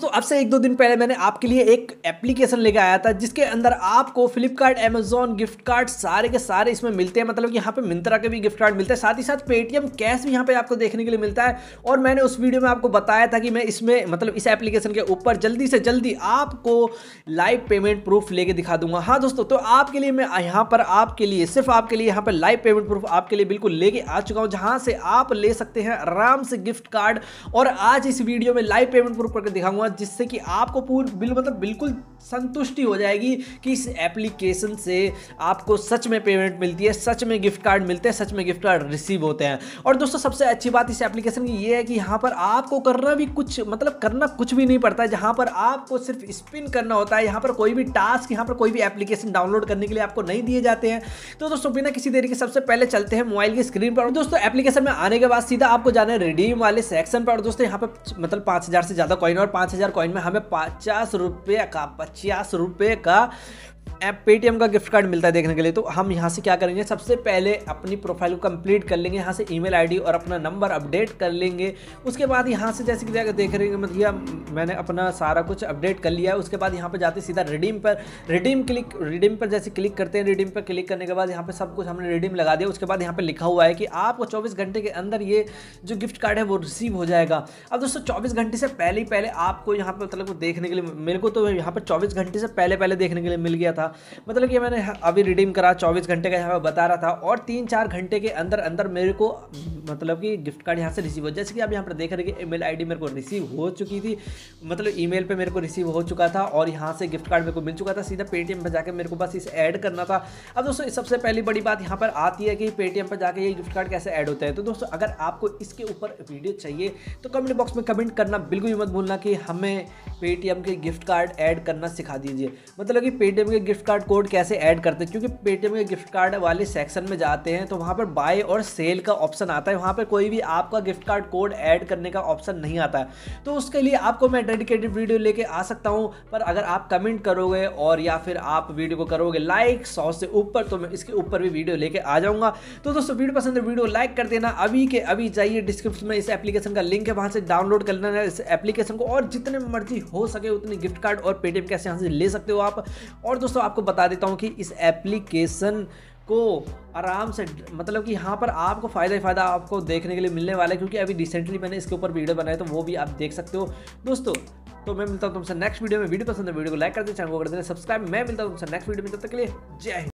दोस्तों अब से एक दो दिन पहले मैंने आपके लिए एक एप्लीकेशन लेकर आया था जिसके अंदर आपको फ्लिपकार्ट एमेजोन गिफ्ट कार्ड सारे के सारे इसमें मिलते हैं मतलब कि यहाँ पे मिंत्रा के भी गिफ्ट कार्ड मिलते हैं साथ ही साथ पेटीएम कैश भी यहाँ पे आपको देखने के लिए मिलता है और मैंने उस वीडियो में आपको बताया था कि मैं इसमें मतलब इस एप्लीकेशन के ऊपर जल्दी से जल्दी आपको लाइव पेमेंट प्रूफ लेके दिखा दूंगा हाँ दोस्तों तो आपके लिए मैं यहाँ पर आपके लिए सिर्फ आपके लिए यहाँ पर लाइव पेमेंट प्रूफ आपके लिए बिल्कुल लेके आ चुका हूँ जहाँ से आप ले सकते हैं आराम से गिफ्ट कार्ड और आज इस वीडियो में लाइव पेमेंट प्रूफ करके दिखाऊंगा जिससे कि आपको पूर्व बिल मतलब बिल्कुल संतुष्टि हो जाएगी कि इस एप्लीकेशन से आपको सच में पेमेंट मिलती है सच में गिफ्ट कार्ड मिलते हैं सच में गिफ्ट कार्ड रिसीव होते हैं और दोस्तों सबसे अच्छी बात इस एप्लीकेशन की ये है कि यहाँ पर आपको करना भी कुछ मतलब करना कुछ भी नहीं पड़ता है जहाँ पर आपको सिर्फ स्पिन करना होता है यहाँ पर कोई भी टास्क यहाँ पर कोई भी एप्लीकेशन डाउनलोड करने के लिए आपको नहीं दिए जाते हैं तो दोस्तों बिना किसी तरीके सबसे पहले चलते हैं मोबाइल की स्क्रीन पर और दोस्तों एप्लीकेशन में आने के बाद सीधा आपको जाना है रिडीम वाले सेक्शन पर और दोस्तों यहाँ पर मतलब पाँच से ज़्यादा कॉइन और पाँच हज़ार कॉइन में हमें पचास रुपये का पचास रुपये का ऐप पेटीएम का गिफ्ट कार्ड मिलता है देखने के लिए तो हम यहाँ से क्या करेंगे सबसे पहले अपनी प्रोफाइल को कंप्लीट कर लेंगे यहाँ से ईमेल आईडी और अपना नंबर अपडेट कर लेंगे उसके बाद यहाँ से जैसे कि जाकर देख रहे हैं मतलब मैंने अपना सारा कुछ अपडेट कर लिया है उसके बाद यहाँ पर जाते सीधा रिडीम पर रिडीम क्लिक रिडीम पर जैसे क्लिक करते हैं रिडीम पर क्लिक करने के बाद यहाँ पर सब कुछ हमने रिडीम लगा दिया उसके बाद यहाँ पर लिखा हुआ है कि आपको चौबीस घंटे के अंदर ये जो गिफ्ट कार्ड है वो रिसीव हो जाएगा अब दोस्तों चौबीस घंटे से पहले ही पहले आपको यहाँ पर मतलब देखने के लिए मेरे को तो यहाँ पर चौबीस घंटे से पहले पहले देखने के लिए मिल गया था था मतलब कि मैंने अभी रिडीम करा चौबीस घंटे का यहाँ पर बता रहा था और तीन चार घंटे के अंदर अंदर मेरे को मतलब कि गिफ्ट कार्ड यहाँ से रिसीव हो जैसे कि आप यहाँ पर देख रहे हैं कि ईमेल आईडी मेरे को रिसीव हो चुकी थी मतलब ईमेल पे मेरे को रिसीव हो चुका था और यहाँ से गिफ्ट कार्ड मेरे को मिल चुका था सीधा पेटीएम पर जाकर मेरे को बस इसे ऐड करना था अब दोस्तों सबसे पहली बड़ी बात यहाँ पर आती है कि पेटीएम पर जाकर ये गिफ्ट कार्ड कैसे ऐड होता है तो दोस्तों अगर आपको इसके ऊपर वीडियो चाहिए तो कमेंट बॉक्स में कमेंट करना बिल्कुल भी मत भूलना कि हमें पेटीएम के गिफ्ट कार्ड ऐड करना सिखा दीजिए मतलब कि पेटीएम के गिफ्ट कार्ड कोड कैसे ऐड करते हैं क्योंकि पेटीएम के गिफ्ट कार्ड वाले सेक्शन में जाते हैं तो वहाँ पर बाय और सेल का ऑप्शन आता है वहाँ पर कोई भी आपका गिफ्ट कार्ड कोड ऐड करने का ऑप्शन नहीं आता है तो उसके लिए आपको मैं डेडिकेटेड वीडियो लेके आ सकता हूँ पर अगर आप कमेंट करोगे और या फिर आप वीडियो को करोगे लाइक सौ से ऊपर तो मैं इसके ऊपर भी वीडियो लेके आ जाऊँगा तो दोस्तों वीडियो पसंद है वीडियो लाइक कर देना अभी के अभी जाइए डिस्क्रिप्शन में इस एप्लीकेशन का लिंक है वहाँ से डाउनलोड कर लेना इस एप्लीकेशन को और जितने मर्जी हो सके उतने गिफ्ट कार्ड और पेटीएम कैसे यहाँ से ले सकते हो आप और दोस्तों आपको बता देता हूँ कि इस एप्लीकेशन को आराम से मतलब कि यहाँ पर आपको फ़ायदा ही फ़ायदा आपको देखने के लिए मिलने वाला है क्योंकि अभी रिसेंटली मैंने इसके ऊपर वीडियो बनाया तो वो भी आप देख सकते हो दोस्तों तो मैं मिलता हूँ तुमसे नेक्स्ट वीडियो में वीडियो पसंद है वीडियो को लाइक कर दे चैनल को कर देना सब्सक्राइब मैं मिलता हूँ तुमसे नेक्स्ट वीडियो में तब तक के लिए जय हिंद